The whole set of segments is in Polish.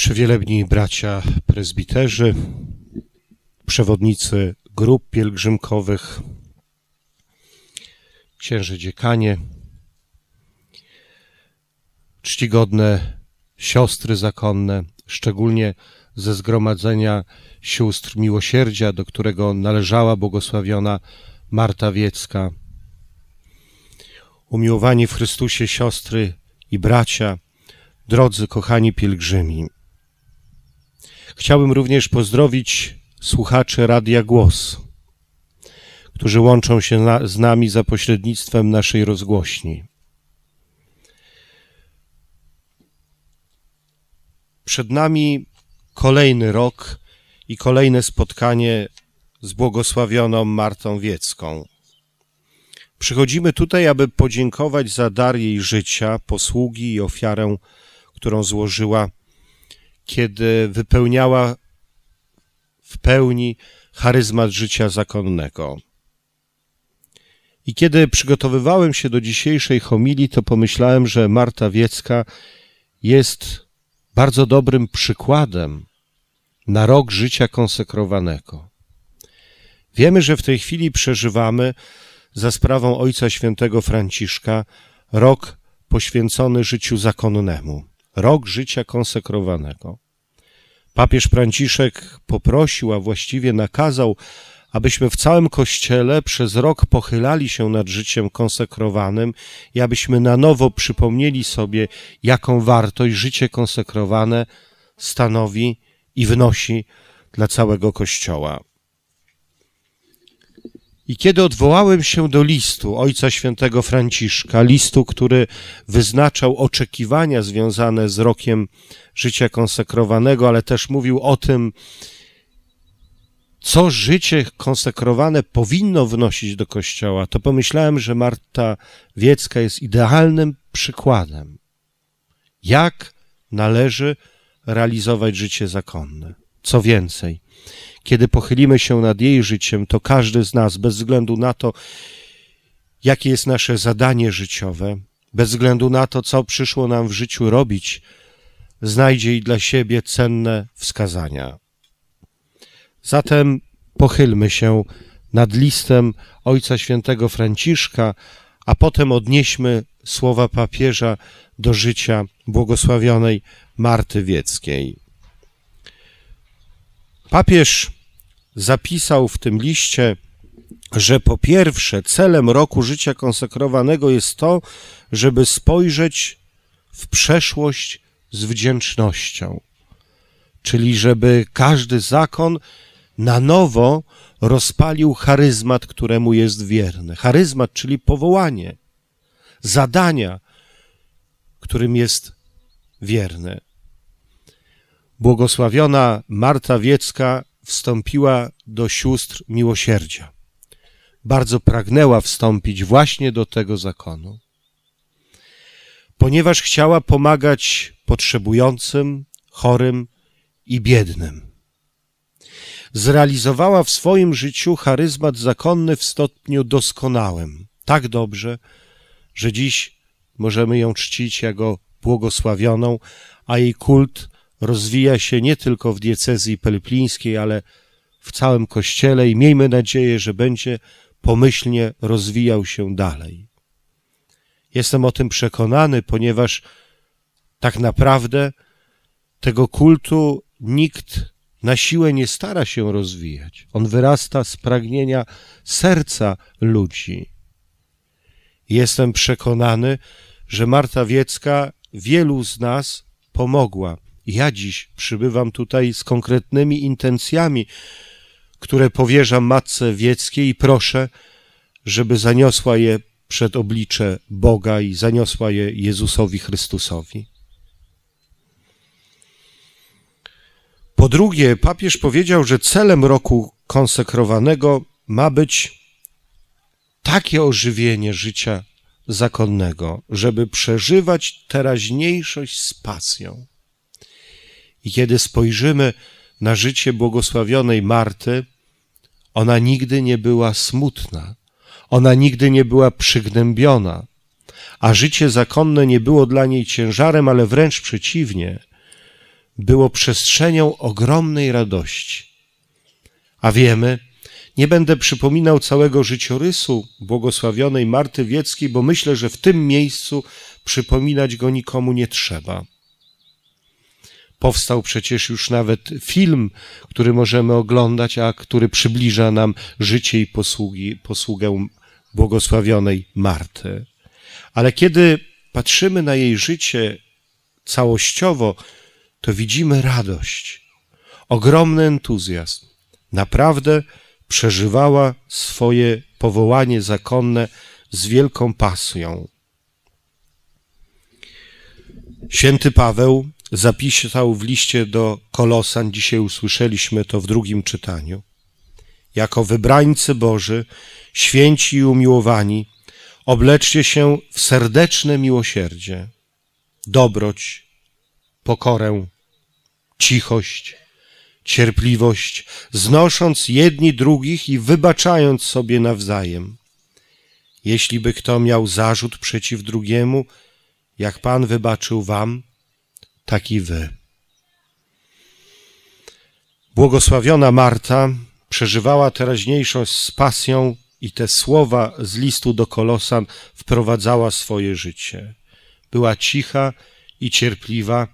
Przewielebni bracia prezbiterzy, przewodnicy grup pielgrzymkowych, księże dziekanie, czcigodne siostry zakonne, szczególnie ze zgromadzenia sióstr miłosierdzia, do którego należała błogosławiona Marta Wiecka. Umiłowani w Chrystusie siostry i bracia, drodzy kochani pielgrzymi. Chciałbym również pozdrowić słuchaczy Radia Głos, którzy łączą się na, z nami za pośrednictwem naszej rozgłośni. Przed nami kolejny rok i kolejne spotkanie z błogosławioną Martą Wiecką. Przychodzimy tutaj, aby podziękować za dar jej życia, posługi i ofiarę, którą złożyła kiedy wypełniała w pełni charyzmat życia zakonnego. I kiedy przygotowywałem się do dzisiejszej homilii, to pomyślałem, że Marta Wiecka jest bardzo dobrym przykładem na rok życia konsekrowanego. Wiemy, że w tej chwili przeżywamy za sprawą Ojca Świętego Franciszka rok poświęcony życiu zakonnemu rok życia konsekrowanego. Papież Franciszek poprosił, a właściwie nakazał, abyśmy w całym Kościele przez rok pochylali się nad życiem konsekrowanym i abyśmy na nowo przypomnieli sobie, jaką wartość życie konsekrowane stanowi i wnosi dla całego Kościoła. I kiedy odwołałem się do listu Ojca Świętego Franciszka, listu, który wyznaczał oczekiwania związane z rokiem życia konsekrowanego, ale też mówił o tym, co życie konsekrowane powinno wnosić do Kościoła, to pomyślałem, że Marta Wiecka jest idealnym przykładem, jak należy realizować życie zakonne. Co więcej, kiedy pochylimy się nad jej życiem, to każdy z nas, bez względu na to, jakie jest nasze zadanie życiowe, bez względu na to, co przyszło nam w życiu robić, znajdzie i dla siebie cenne wskazania. Zatem pochylmy się nad listem Ojca Świętego Franciszka, a potem odnieśmy słowa papieża do życia błogosławionej Marty Wieckiej. Papież zapisał w tym liście, że po pierwsze celem roku życia konsekrowanego jest to, żeby spojrzeć w przeszłość z wdzięcznością, czyli żeby każdy zakon na nowo rozpalił charyzmat, któremu jest wierny. Charyzmat, czyli powołanie, zadania, którym jest wierny. Błogosławiona Marta Wiecka wstąpiła do sióstr miłosierdzia. Bardzo pragnęła wstąpić właśnie do tego zakonu, ponieważ chciała pomagać potrzebującym, chorym i biednym zrealizowała w swoim życiu charyzmat zakonny w stopniu doskonałym, tak dobrze, że dziś możemy ją czcić jako błogosławioną, a jej kult rozwija się nie tylko w diecezji pelplińskiej, ale w całym kościele i miejmy nadzieję, że będzie pomyślnie rozwijał się dalej. Jestem o tym przekonany, ponieważ tak naprawdę tego kultu nikt na siłę nie stara się rozwijać. On wyrasta z pragnienia serca ludzi. Jestem przekonany, że Marta Wiecka wielu z nas pomogła ja dziś przybywam tutaj z konkretnymi intencjami, które powierzam Matce Wieckiej i proszę, żeby zaniosła je przed oblicze Boga i zaniosła je Jezusowi Chrystusowi. Po drugie, papież powiedział, że celem roku konsekrowanego ma być takie ożywienie życia zakonnego, żeby przeżywać teraźniejszość z pasją. I kiedy spojrzymy na życie błogosławionej Marty, ona nigdy nie była smutna, ona nigdy nie była przygnębiona, a życie zakonne nie było dla niej ciężarem, ale wręcz przeciwnie, było przestrzenią ogromnej radości. A wiemy, nie będę przypominał całego życiorysu błogosławionej Marty Wieckiej, bo myślę, że w tym miejscu przypominać go nikomu nie trzeba. Powstał przecież już nawet film, który możemy oglądać, a który przybliża nam życie i posługi, posługę błogosławionej Marty. Ale kiedy patrzymy na jej życie całościowo, to widzimy radość, ogromny entuzjazm. Naprawdę przeżywała swoje powołanie zakonne z wielką pasją. Święty Paweł zapisał w liście do Kolosan, dzisiaj usłyszeliśmy to w drugim czytaniu. Jako wybrańcy Boży, święci i umiłowani, obleczcie się w serdeczne miłosierdzie, dobroć, pokorę, cichość, cierpliwość, znosząc jedni drugich i wybaczając sobie nawzajem. Jeśli by kto miał zarzut przeciw drugiemu, jak Pan wybaczył wam, tak i wy. Błogosławiona Marta przeżywała teraźniejszość z pasją i te słowa z listu do Kolosan wprowadzała swoje życie. Była cicha i cierpliwa,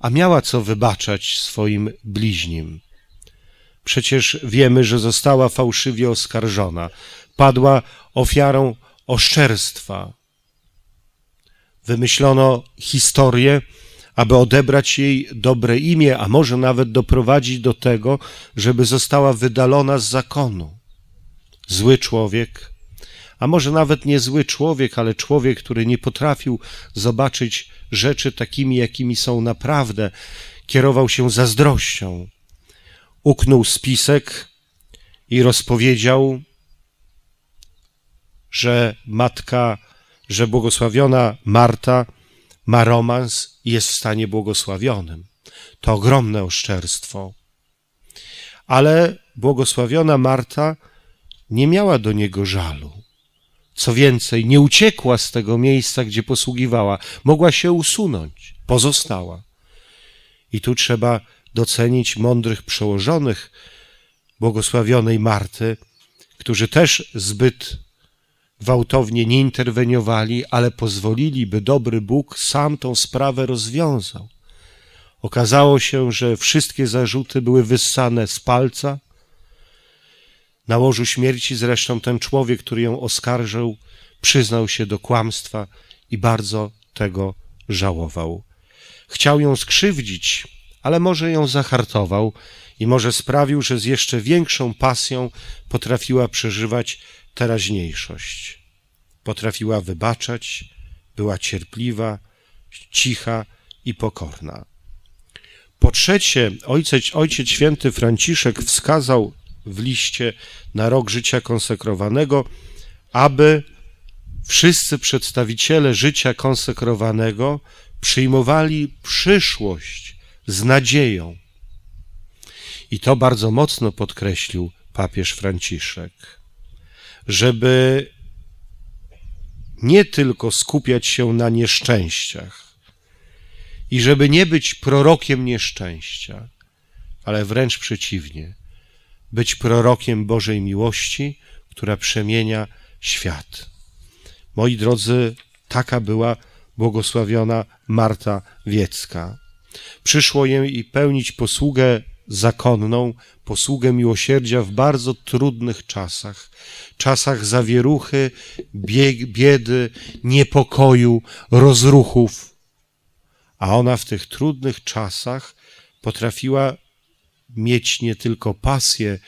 a miała co wybaczać swoim bliźnim. Przecież wiemy, że została fałszywie oskarżona, padła ofiarą oszczerstwa. Wymyślono historię, aby odebrać jej dobre imię, a może nawet doprowadzić do tego, żeby została wydalona z zakonu. Zły człowiek, a może nawet nie zły człowiek, ale człowiek, który nie potrafił zobaczyć rzeczy takimi, jakimi są naprawdę, kierował się zazdrością. Uknął spisek i rozpowiedział, że matka, że błogosławiona Marta ma romans i jest w stanie błogosławionym. To ogromne oszczerstwo. Ale błogosławiona Marta nie miała do niego żalu. Co więcej, nie uciekła z tego miejsca, gdzie posługiwała, mogła się usunąć, pozostała. I tu trzeba docenić mądrych przełożonych błogosławionej Marty, którzy też zbyt gwałtownie nie interweniowali, ale pozwolili, by dobry Bóg sam tą sprawę rozwiązał. Okazało się, że wszystkie zarzuty były wyssane z palca. Na łożu śmierci zresztą ten człowiek, który ją oskarżył, przyznał się do kłamstwa i bardzo tego żałował. Chciał ją skrzywdzić, ale może ją zahartował i może sprawił, że z jeszcze większą pasją potrafiła przeżywać teraźniejszość. Potrafiła wybaczać, była cierpliwa, cicha i pokorna. Po trzecie, ojciec, ojciec święty Franciszek wskazał w liście na rok życia konsekrowanego, aby wszyscy przedstawiciele życia konsekrowanego przyjmowali przyszłość z nadzieją. I to bardzo mocno podkreślił papież Franciszek żeby nie tylko skupiać się na nieszczęściach i żeby nie być prorokiem nieszczęścia, ale wręcz przeciwnie, być prorokiem Bożej miłości, która przemienia świat. Moi drodzy, taka była błogosławiona Marta Wiecka. Przyszło jej i pełnić posługę zakonną posługę miłosierdzia w bardzo trudnych czasach czasach zawieruchy, biedy, niepokoju, rozruchów. A ona w tych trudnych czasach potrafiła mieć nie tylko pasję,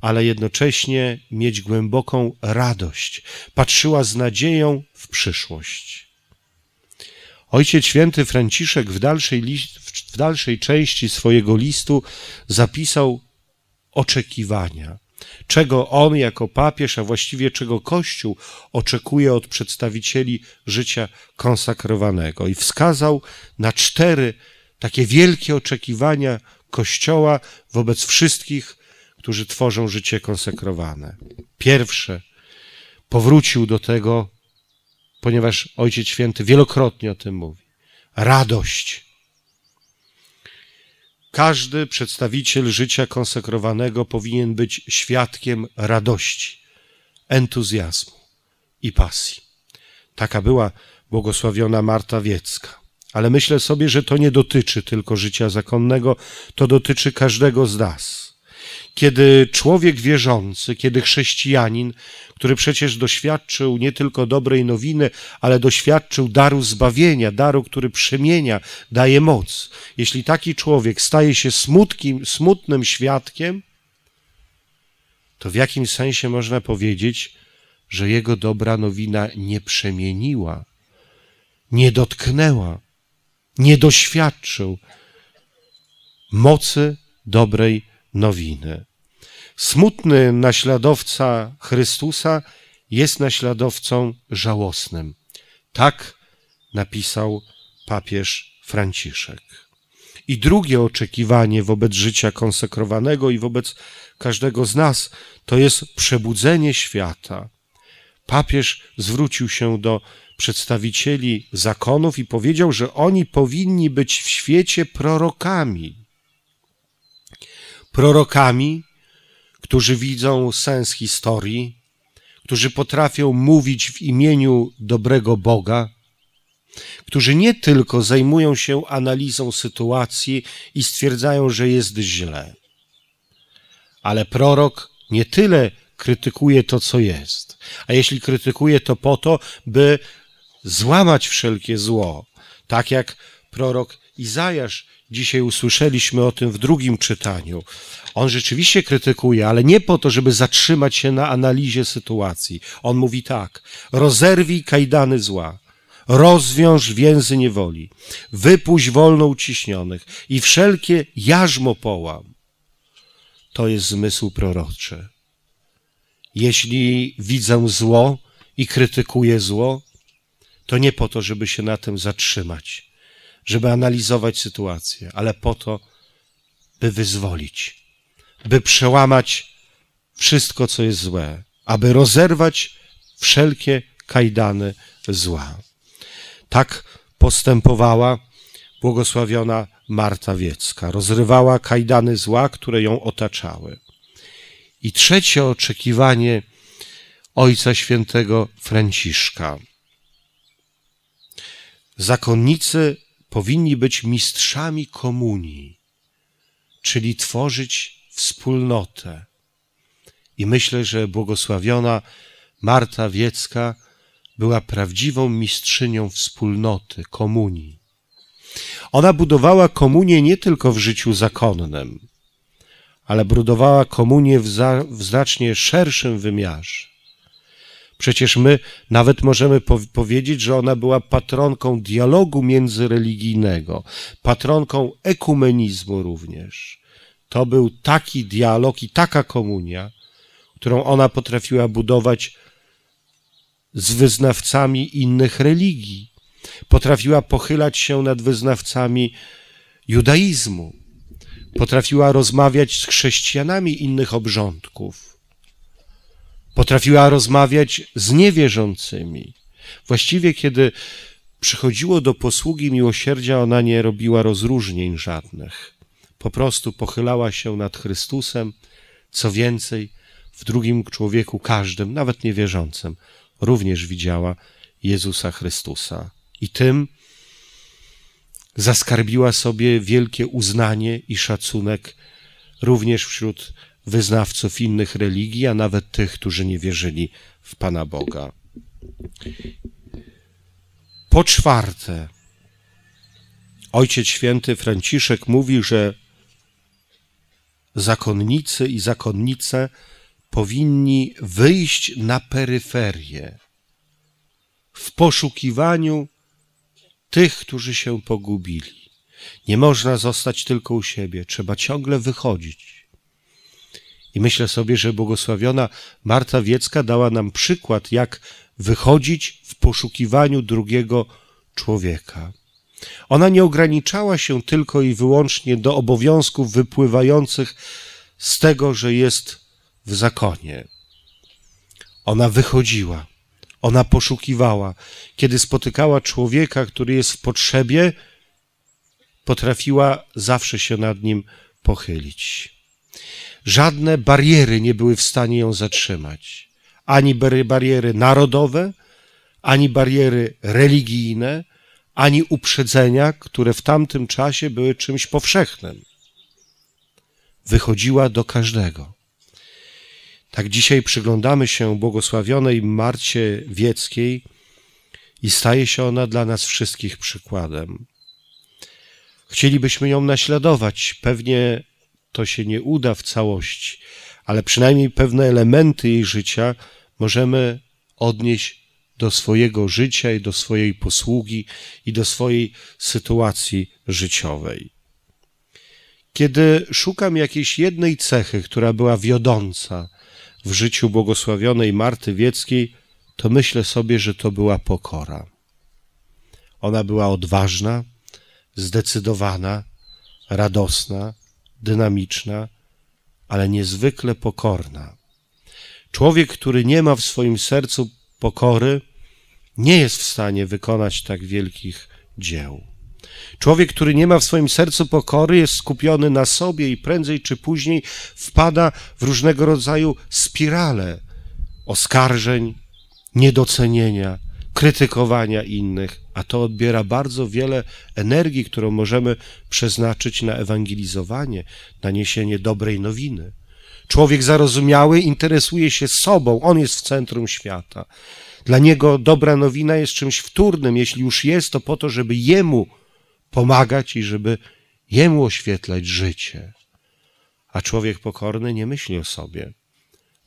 ale jednocześnie mieć głęboką radość. Patrzyła z nadzieją w przyszłość. Ojciec święty Franciszek w dalszej, w dalszej części swojego listu zapisał oczekiwania, czego on jako papież, a właściwie czego Kościół oczekuje od przedstawicieli życia konsakrowanego i wskazał na cztery takie wielkie oczekiwania Kościoła wobec wszystkich, którzy tworzą życie konsekrowane. Pierwsze, powrócił do tego, ponieważ Ojciec Święty wielokrotnie o tym mówi. Radość. Każdy przedstawiciel życia konsekrowanego powinien być świadkiem radości, entuzjazmu i pasji. Taka była błogosławiona Marta Wiecka. Ale myślę sobie, że to nie dotyczy tylko życia zakonnego, to dotyczy każdego z nas. Kiedy człowiek wierzący, kiedy chrześcijanin, który przecież doświadczył nie tylko dobrej nowiny, ale doświadczył daru zbawienia, daru, który przemienia, daje moc, jeśli taki człowiek staje się smutkim, smutnym świadkiem, to w jakim sensie można powiedzieć, że jego dobra nowina nie przemieniła, nie dotknęła, nie doświadczył mocy dobrej nowiny. Smutny naśladowca Chrystusa jest naśladowcą żałosnym. Tak napisał papież Franciszek. I drugie oczekiwanie wobec życia konsekrowanego i wobec każdego z nas to jest przebudzenie świata. Papież zwrócił się do przedstawicieli zakonów i powiedział, że oni powinni być w świecie prorokami prorokami, którzy widzą sens historii, którzy potrafią mówić w imieniu dobrego Boga, którzy nie tylko zajmują się analizą sytuacji i stwierdzają, że jest źle, ale prorok nie tyle krytykuje to, co jest, a jeśli krytykuje to po to, by złamać wszelkie zło, tak jak prorok Izajasz Dzisiaj usłyszeliśmy o tym w drugim czytaniu. On rzeczywiście krytykuje, ale nie po to, żeby zatrzymać się na analizie sytuacji. On mówi tak: rozerwij kajdany zła, rozwiąż więzy niewoli, wypuść wolno uciśnionych i wszelkie jarzmo połam. To jest zmysł proroczy. Jeśli widzę zło i krytykuję zło, to nie po to, żeby się na tym zatrzymać żeby analizować sytuację, ale po to, by wyzwolić, by przełamać wszystko, co jest złe, aby rozerwać wszelkie kajdany zła. Tak postępowała błogosławiona Marta Wiecka. Rozrywała kajdany zła, które ją otaczały. I trzecie oczekiwanie Ojca Świętego Franciszka. Zakonnicy powinni być mistrzami komunii, czyli tworzyć wspólnotę. I myślę, że błogosławiona Marta Wiecka była prawdziwą mistrzynią wspólnoty, komunii. Ona budowała komunię nie tylko w życiu zakonnym, ale budowała komunię w, za, w znacznie szerszym wymiarze. Przecież my nawet możemy po powiedzieć, że ona była patronką dialogu międzyreligijnego, patronką ekumenizmu również. To był taki dialog i taka komunia, którą ona potrafiła budować z wyznawcami innych religii. Potrafiła pochylać się nad wyznawcami judaizmu. Potrafiła rozmawiać z chrześcijanami innych obrządków Potrafiła rozmawiać z niewierzącymi. Właściwie, kiedy przychodziło do posługi miłosierdzia, ona nie robiła rozróżnień żadnych. Po prostu pochylała się nad Chrystusem, co więcej, w drugim człowieku każdym, nawet niewierzącym, również widziała Jezusa Chrystusa. I tym zaskarbiła sobie wielkie uznanie i szacunek również wśród wyznawców innych religii, a nawet tych, którzy nie wierzyli w Pana Boga. Po czwarte, Ojciec Święty Franciszek mówi, że zakonnicy i zakonnice powinni wyjść na peryferię w poszukiwaniu tych, którzy się pogubili. Nie można zostać tylko u siebie, trzeba ciągle wychodzić i myślę sobie, że błogosławiona Marta Wiecka dała nam przykład, jak wychodzić w poszukiwaniu drugiego człowieka. Ona nie ograniczała się tylko i wyłącznie do obowiązków wypływających z tego, że jest w zakonie. Ona wychodziła, ona poszukiwała. Kiedy spotykała człowieka, który jest w potrzebie, potrafiła zawsze się nad nim pochylić. Żadne bariery nie były w stanie ją zatrzymać. Ani bariery narodowe, ani bariery religijne, ani uprzedzenia, które w tamtym czasie były czymś powszechnym. Wychodziła do każdego. Tak dzisiaj przyglądamy się błogosławionej Marcie Wieckiej i staje się ona dla nas wszystkich przykładem. Chcielibyśmy ją naśladować, pewnie to się nie uda w całości, ale przynajmniej pewne elementy jej życia możemy odnieść do swojego życia i do swojej posługi i do swojej sytuacji życiowej. Kiedy szukam jakiejś jednej cechy, która była wiodąca w życiu błogosławionej Marty Wieckiej, to myślę sobie, że to była pokora. Ona była odważna, zdecydowana, radosna, dynamiczna, ale niezwykle pokorna. Człowiek, który nie ma w swoim sercu pokory, nie jest w stanie wykonać tak wielkich dzieł. Człowiek, który nie ma w swoim sercu pokory, jest skupiony na sobie i prędzej czy później wpada w różnego rodzaju spirale oskarżeń, niedocenienia, krytykowania innych a to odbiera bardzo wiele energii, którą możemy przeznaczyć na ewangelizowanie, na niesienie dobrej nowiny. Człowiek zarozumiały interesuje się sobą, on jest w centrum świata. Dla niego dobra nowina jest czymś wtórnym, jeśli już jest, to po to, żeby jemu pomagać i żeby jemu oświetlać życie. A człowiek pokorny nie myśli o sobie.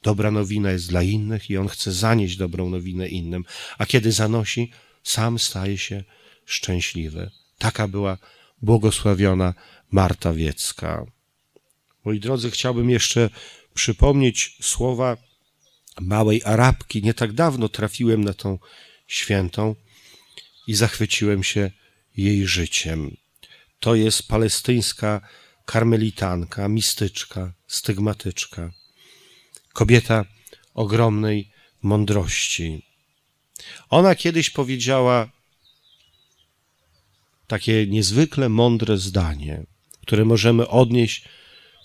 Dobra nowina jest dla innych i on chce zanieść dobrą nowinę innym, a kiedy zanosi, sam staje się szczęśliwy. Taka była błogosławiona Marta Wiecka. Moi drodzy, chciałbym jeszcze przypomnieć słowa małej Arabki. Nie tak dawno trafiłem na tą świętą i zachwyciłem się jej życiem. To jest palestyńska karmelitanka, mistyczka, stygmatyczka. Kobieta ogromnej mądrości. Ona kiedyś powiedziała takie niezwykle mądre zdanie, które możemy odnieść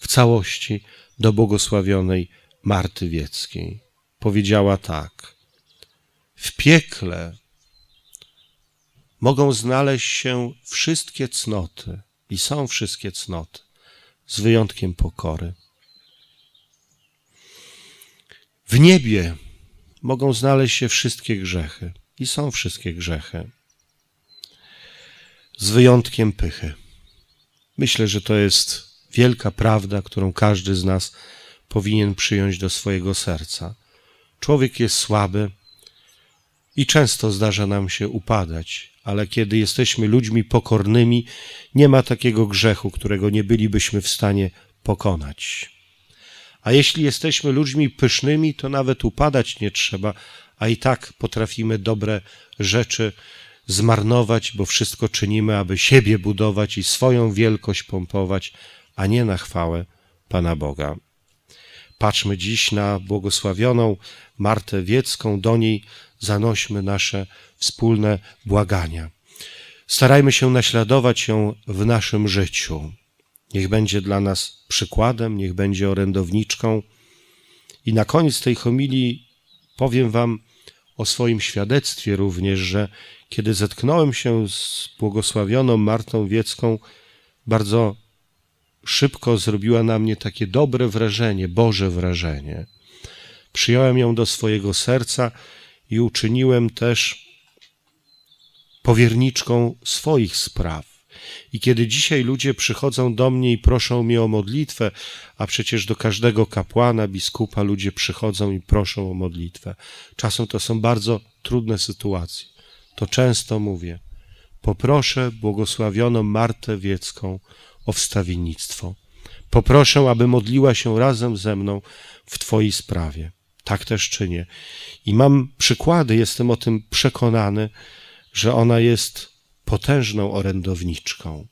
w całości do błogosławionej Marty Wieckiej. Powiedziała tak: W piekle mogą znaleźć się wszystkie cnoty i są wszystkie cnoty, z wyjątkiem pokory. W niebie mogą znaleźć się wszystkie grzechy i są wszystkie grzechy, z wyjątkiem pychy. Myślę, że to jest wielka prawda, którą każdy z nas powinien przyjąć do swojego serca. Człowiek jest słaby i często zdarza nam się upadać, ale kiedy jesteśmy ludźmi pokornymi, nie ma takiego grzechu, którego nie bylibyśmy w stanie pokonać. A jeśli jesteśmy ludźmi pysznymi, to nawet upadać nie trzeba, a i tak potrafimy dobre rzeczy zmarnować, bo wszystko czynimy, aby siebie budować i swoją wielkość pompować, a nie na chwałę Pana Boga. Patrzmy dziś na błogosławioną Martę Wiecką, do niej zanośmy nasze wspólne błagania. Starajmy się naśladować ją w naszym życiu. Niech będzie dla nas przykładem, niech będzie orędowniczką. I na koniec tej homilii powiem Wam o swoim świadectwie również, że kiedy zetknąłem się z błogosławioną Martą Wiecką, bardzo szybko zrobiła na mnie takie dobre wrażenie, Boże wrażenie. Przyjąłem ją do swojego serca i uczyniłem też powierniczką swoich spraw. I kiedy dzisiaj ludzie przychodzą do mnie i proszą mnie o modlitwę, a przecież do każdego kapłana, biskupa ludzie przychodzą i proszą o modlitwę. Czasem to są bardzo trudne sytuacje. To często mówię: poproszę błogosławioną Martę Wiecką o wstawiennictwo. Poproszę, aby modliła się razem ze mną w Twojej sprawie. Tak też czynię. I mam przykłady, jestem o tym przekonany, że ona jest potężną orędowniczką,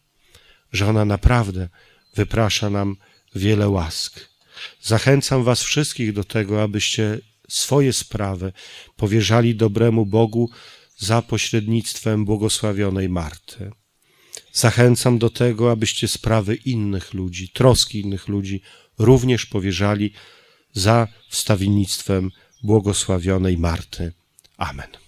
że ona naprawdę wyprasza nam wiele łask. Zachęcam Was wszystkich do tego, abyście swoje sprawy powierzali dobremu Bogu za pośrednictwem błogosławionej Marty. Zachęcam do tego, abyście sprawy innych ludzi, troski innych ludzi również powierzali za wstawiennictwem błogosławionej Marty. Amen.